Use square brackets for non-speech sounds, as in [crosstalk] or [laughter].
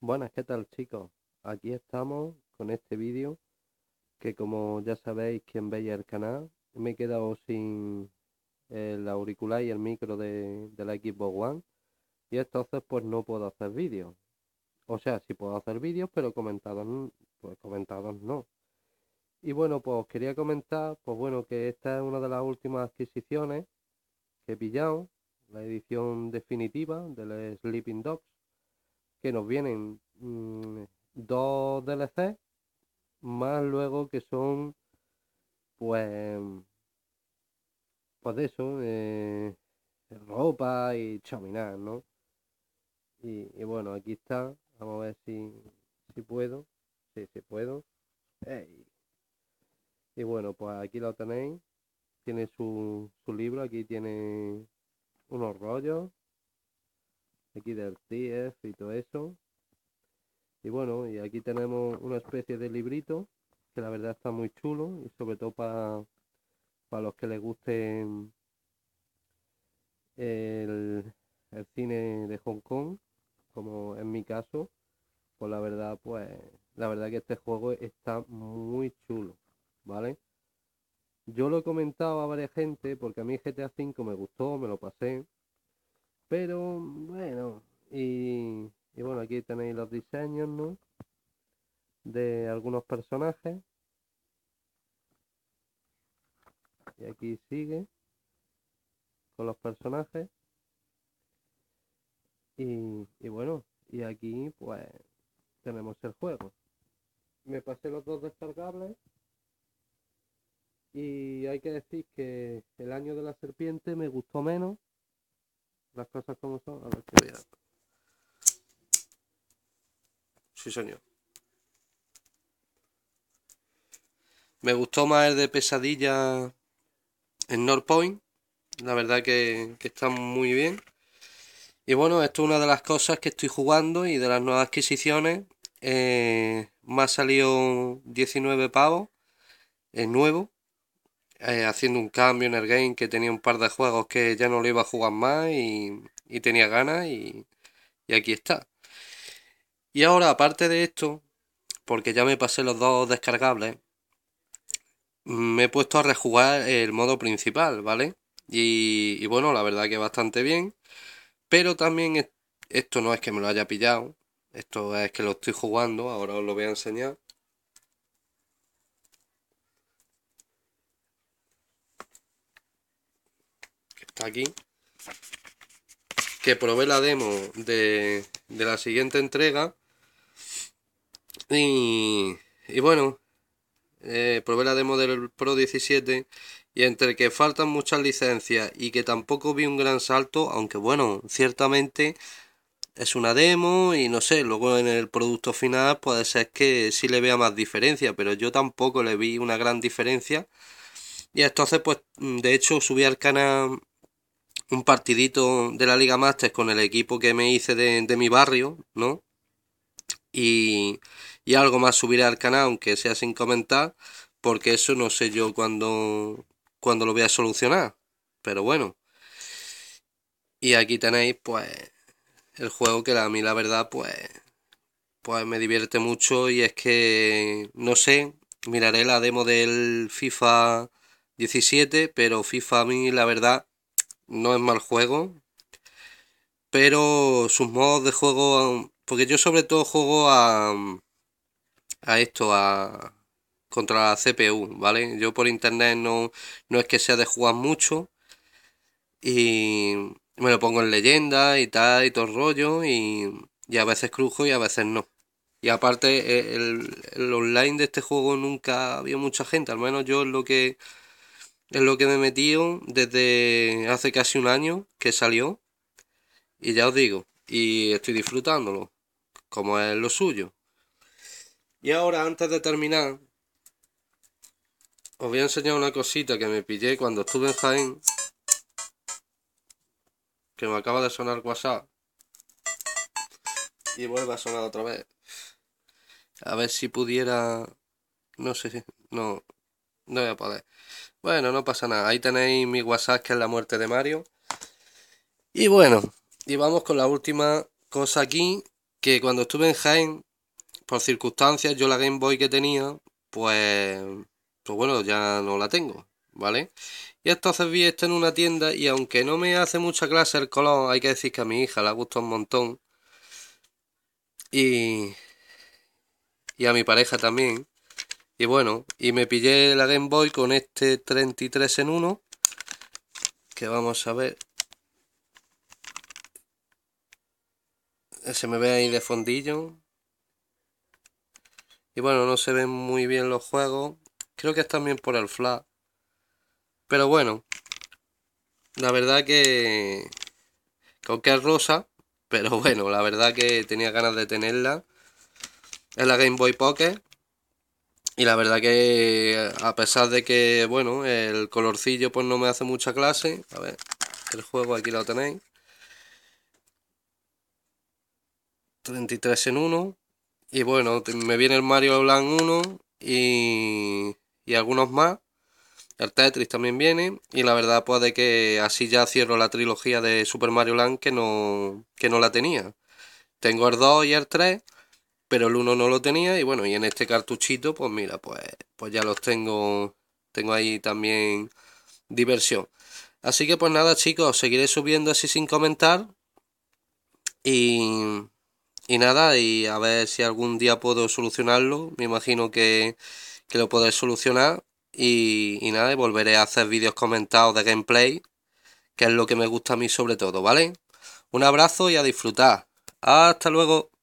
Buenas, ¿qué tal chicos? Aquí estamos con este vídeo que como ya sabéis quien veía el canal, me he quedado sin el auricular y el micro de, la Xbox One y entonces pues no puedo hacer vídeos. O sea, sí puedo hacer vídeos, pero comentados, pues, comentados no. Y bueno, pues quería comentar, pues bueno, que esta es una de las últimas adquisiciones que he pillado, la edición definitiva de Sleeping Dogs que nos vienen mm, dos DLC, más luego que son, pues, pues de eso, eh, ropa y chaminar, ¿no? Y, bueno, aquí está, vamos a ver si, si puedo, si puedo. Y bueno, pues aquí lo tenéis, tiene su, su libro, aquí tiene unos rollos aquí del 10 y todo eso. Y bueno, y aquí tenemos una especie de librito que la verdad está muy chulo y sobre todo para para los que les guste el, el cine de Hong Kong, como en mi caso, pues la verdad, pues la verdad que este juego está muy chulo, ¿vale? Yo lo he comentado a varias gente porque a mí GTA V me gustó, me lo pasé, pero bueno, y, bueno, aquí tenéis los diseños, ¿no? De algunos personajes. Y aquí sigue con los personajes. Y, y, bueno, y aquí pues tenemos el juego. Me pasé los dos descargables. Y hay que decir que el año de la serpiente me gustó menos las cosas como son, a a dar si señor. Me gustó más el de pesadilla en North Point. La verdad que, está muy bien. Y bueno, esto es una de las cosas que estoy jugando y de las nuevas adquisiciones. Eh, me ha salido 19 pavos. Es nuevo. Eh, haciendo un cambio en el game que tenía un par de juegos que ya no lo iba a jugar más y, tenía ganas y, aquí está. Y ahora, aparte de esto, porque ya me pasé los dos descargables, me he puesto a rejugar el modo principal, ¿vale? Y, bueno, la verdad que bastante bien. Pero también esto no es que me lo haya pillado, esto es que lo estoy jugando, ahora os lo voy a enseñar. aquí, que probé la demo de, de la siguiente entrega. Y, bueno, eh, probé la demo del Pro 17 y entre que faltan muchas licencias y que tampoco vi un gran salto, aunque bueno, ciertamente es una demo y no sé, luego en el producto final puede ser que sí le vea más diferencia, pero yo tampoco le vi una gran diferencia. Y entonces pues de hecho subí al canal un partidito de la Liga Masters con el equipo que me hice de, mi barrio, ¿no? Y, algo más subiré al canal, aunque sea sin comentar, porque eso no sé yo cuándo cuando lo voy a solucionar. Pero bueno. Y aquí tenéis, pues, el juego que a mí la verdad, pues, pues me divierte mucho y es que, no sé, miraré la demo del FIFA 17, pero FIFA a mí la verdad no es mal juego, pero sus modos de juego, porque yo sobre todo juego a, a esto, a contra la CPU, ¿vale? Yo por internet no, no es que sea de jugar mucho y me lo pongo en leyenda y tal y todo el rollo y, y a veces crujo y a veces no. Y aparte eh, el, el, online de este juego nunca había mucha gente, al menos yo lo que es lo que me he desde hace casi un año que salió. Y ya os digo, y estoy disfrutándolo, como es lo suyo. Y ahora, antes de terminar, os voy a enseñar una cosita que me pillé cuando estuve en Jaén. Que me acaba de sonar WhatsApp. Y vuelve a sonar otra vez. A ver si pudiera... No sé No, no voy a poder. Bueno, no pasa nada. Ahí tenéis mi WhatsApp que es la muerte de Mario. Y bueno, y vamos con la última cosa aquí. Que cuando estuve en Jaén, por circunstancias, yo la Game Boy que tenía, pues, pues bueno, ya no la tengo, ¿vale? Y entonces vi esto en una tienda y aunque no me hace mucha clase el color, hay que decir que a mi hija le gusta un montón. Y, y a mi pareja también. Y bueno, y me pillé la Game Boy con este 33 en 1. Que vamos a ver. Eh, se me ve ahí de fondillo. Y bueno, no se ven muy bien los juegos. Creo que es también por el flash. Pero bueno. La verdad que... Con que es rosa. Pero [laughs] bueno, la verdad que tenía ganas de tenerla. Es la Game Boy Pocket. Y la verdad que a pesar de que, bueno, el colorcillo pues no me hace mucha clase. A ver, el juego aquí lo tenéis. 33 en 1. Y bueno, me viene el Mario Land 1 y, y algunos más. El Tetris también viene. Y la verdad pues de que así ya cierro la trilogía de Super Mario Land que no, que no la tenía. Tengo el 2 y el 3 pero el 1 no lo tenía y bueno, y en este cartuchito, pues mira, pues, pues ya los tengo, tengo ahí también diversión. Así que pues nada chicos, seguiré subiendo así sin comentar y, y nada, y a ver si algún día puedo solucionarlo, me imagino que, lo podré solucionar y, y nada, volveré a hacer vídeos comentados de gameplay, que es lo que me gusta a mí sobre todo, ¿vale? Un abrazo y a disfrutar. Hasta luego.